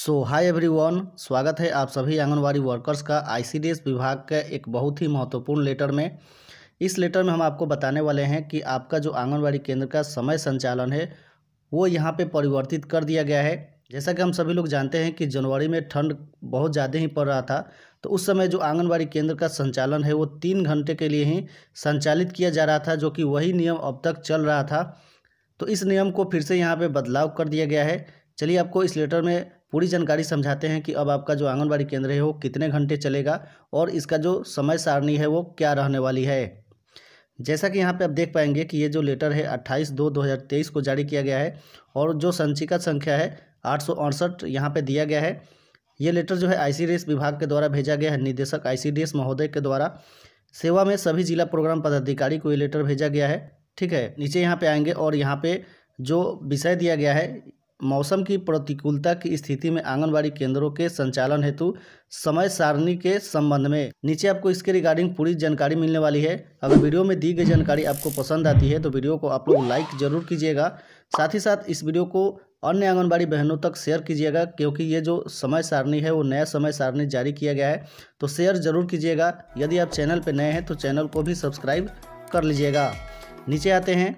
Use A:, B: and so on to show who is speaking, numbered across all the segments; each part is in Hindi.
A: सो हाय एवरीवन स्वागत है आप सभी आंगनवाड़ी वर्कर्स का आईसीडीएस विभाग का एक बहुत ही महत्वपूर्ण लेटर में इस लेटर में हम आपको बताने वाले हैं कि आपका जो आंगनवाड़ी केंद्र का समय संचालन है वो यहाँ पे परिवर्तित कर दिया गया है जैसा कि हम सभी लोग जानते हैं कि जनवरी में ठंड बहुत ज़्यादा ही पड़ रहा था तो उस समय जो आंगनबाड़ी केंद्र का संचालन है वो तीन घंटे के लिए ही संचालित किया जा रहा था जो कि वही नियम अब तक चल रहा था तो इस नियम को फिर से यहाँ पर बदलाव कर दिया गया है चलिए आपको इस लेटर में पूरी जानकारी समझाते हैं कि अब आपका जो आंगनबाड़ी केंद्र है वो कितने घंटे चलेगा और इसका जो समय सारणी है वो क्या रहने वाली है जैसा कि यहाँ पे आप देख पाएंगे कि ये जो लेटर है अट्ठाईस दो दो हज़ार तेईस को जारी किया गया है और जो संचिका संख्या है आठ सौ अड़सठ यहाँ पर दिया गया है ये लेटर जो है आई विभाग के द्वारा भेजा गया है निदेशक आई महोदय के द्वारा सेवा में सभी जिला प्रोग्राम पदाधिकारी को ये लेटर भेजा गया है ठीक है नीचे यहाँ पर आएंगे और यहाँ पर जो विषय दिया गया है मौसम की प्रतिकूलता की स्थिति में आंगनबाड़ी केंद्रों के संचालन हेतु समय सारणी के संबंध में नीचे आपको इसके रिगार्डिंग पूरी जानकारी मिलने वाली है अगर वीडियो में दी गई जानकारी आपको पसंद आती है तो वीडियो को आप लोग लाइक जरूर कीजिएगा साथ ही साथ इस वीडियो को अन्य आंगनबाड़ी बहनों तक शेयर कीजिएगा क्योंकि ये जो समय सारणी है वो नया समय सारणी जारी किया गया है तो शेयर जरूर कीजिएगा यदि आप चैनल पर नए हैं तो चैनल को भी सब्सक्राइब कर लीजिएगा नीचे आते हैं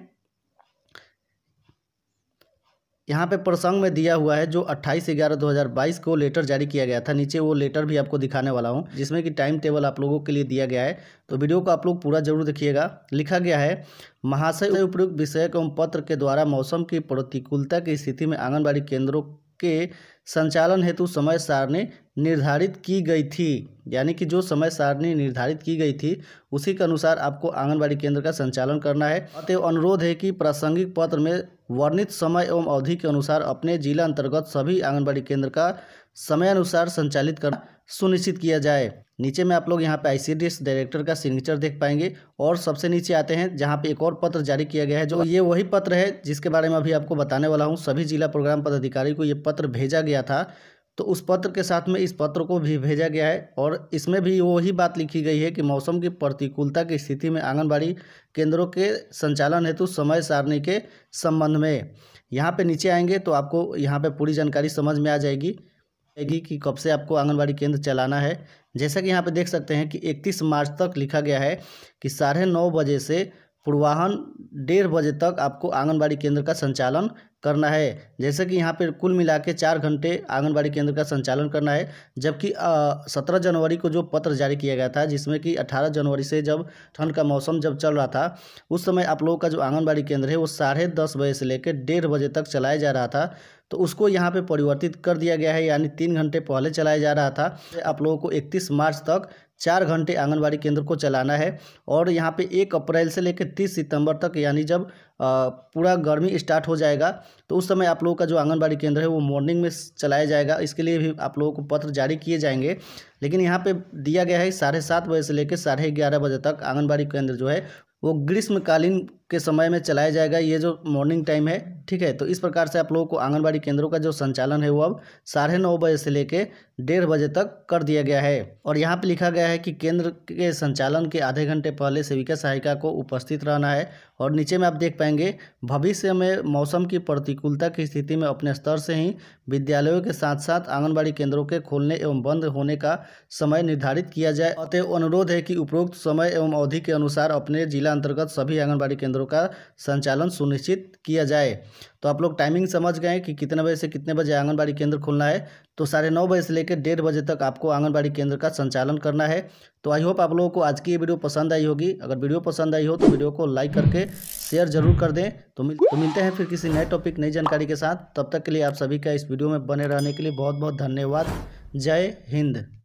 A: यहाँ पे प्रसंग में दिया हुआ है जो 28 ग्यारह 2022 को लेटर जारी किया गया था नीचे वो लेटर भी आपको दिखाने वाला हूँ जिसमें कि टाइम टेबल आप लोगों के लिए दिया गया है तो वीडियो को आप लोग पूरा जरूर देखिएगा लिखा गया है महाशय उपयुक्त विषय एवं पत्र के द्वारा मौसम की प्रतिकूलता की स्थिति में आंगनबाड़ी केंद्रों के संचालन हेतु समय सारणी निर्धारित की गई थी यानी कि जो समय सारणी निर्धारित की गई थी उसी के अनुसार आपको आंगनबाड़ी केंद्र का संचालन करना है अतः अनुरोध है कि प्रासंगिक पत्र में वर्णित समय एवं अवधि के अनुसार अपने जिला अंतर्गत सभी आंगनबाड़ी केंद्र का समय अनुसार संचालित करना सुनिश्चित किया जाए नीचे में आप लोग यहाँ पे आईसीडीएस डायरेक्टर का सिग्नेचर देख पाएंगे और सबसे नीचे आते हैं जहाँ पे एक और पत्र जारी किया गया है जो ये वही पत्र है जिसके बारे में अभी आपको बताने वाला हूँ सभी जिला प्रोग्राम पदाधिकारी को ये पत्र भेजा गया गया था तो उस पत्र के साथ में इस पत्र को भी भेजा गया है और इसमें भी वही बात लिखी गई है कि मौसम की प्रतिकूलता की स्थिति में आंगनबाड़ी केंद्रों के संचालन हेतु समय सारणी के संबंध में यहाँ पे नीचे आएंगे तो आपको यहाँ पे पूरी जानकारी समझ में आ जाएगी कि कब से आपको आंगनबाड़ी केंद्र चलाना है जैसा कि यहाँ पर देख सकते हैं कि इकतीस मार्च तक लिखा गया है कि साढ़े नौ बजे से पूर्वाहन डेढ़ बजे तक आपको आंगनबाड़ी केंद्र का संचालन करना है जैसे कि यहाँ पर कुल मिला के चार घंटे आंगनबाड़ी केंद्र का संचालन करना है जबकि सत्रह जनवरी को जो पत्र जारी किया गया था जिसमें कि अठारह जनवरी से जब ठंड का मौसम जब चल रहा था उस समय आप लोगों का जो आंगनबाड़ी केंद्र है वो साढ़े दस बजे से लेकर डेढ़ बजे तक चलाया जा रहा था तो उसको यहाँ पर परिवर्तित कर दिया गया है यानी तीन घंटे पहले चलाया जा रहा था आप लोगों को इकतीस मार्च तक चार घंटे आंगनबाड़ी केंद्र को चलाना है और यहाँ पे एक अप्रैल से लेकर तीस सितंबर तक यानी जब पूरा गर्मी स्टार्ट हो जाएगा तो उस समय आप लोगों का जो आंगनबाड़ी केंद्र है वो मॉर्निंग में चलाया जाएगा इसके लिए भी आप लोगों को पत्र जारी किए जाएंगे लेकिन यहाँ पे दिया गया है साढ़े सात बजे से लेकर साढ़े ग्यारह बजे तक आंगनबाड़ी केंद्र जो है वो ग्रीष्मकालीन के समय में चलाया जाएगा ये जो मॉर्निंग टाइम है ठीक है तो इस प्रकार से आप लोगों को आंगनबाड़ी केंद्रों का जो संचालन है वो अब साढ़े नौ बजे से लेकर डेढ़ बजे तक कर दिया गया है और यहाँ पे लिखा गया है कि केंद्र के संचालन के आधे घंटे पहले सेविका सहायिका को उपस्थित रहना है और नीचे में आप देख पाएंगे भविष्य में मौसम की प्रतिकूलता की स्थिति में अपने स्तर से ही विद्यालयों के साथ साथ आंगनबाड़ी केंद्रों के खोलने एवं बंद होने का समय निर्धारित किया जाए अतः अनुरोध है कि उपरोक्त समय एवं अवधि के अनुसार अपने जिला अंतर्गत सभी आंगनबाड़ी केंद्रों का संचालन सुनिश्चित किया जाए तो आप लोग टाइमिंग समझ गए कि कितने बजे से कितने बजे आंगनबाड़ी केंद्र खुलना है तो साढ़े नौ बजे से लेकर डेढ़ बजे तक आपको आंगनबाड़ी केंद्र का संचालन करना है तो आई होप आप लोगों को आज की ये वीडियो पसंद आई होगी अगर वीडियो पसंद आई हो तो वीडियो को लाइक करके शेयर जरूर कर दें तो, मिल, तो मिलते हैं फिर किसी नए टॉपिक नई जानकारी के साथ तब तक के लिए आप सभी का इस वीडियो में बने रहने के लिए बहुत बहुत धन्यवाद जय हिंद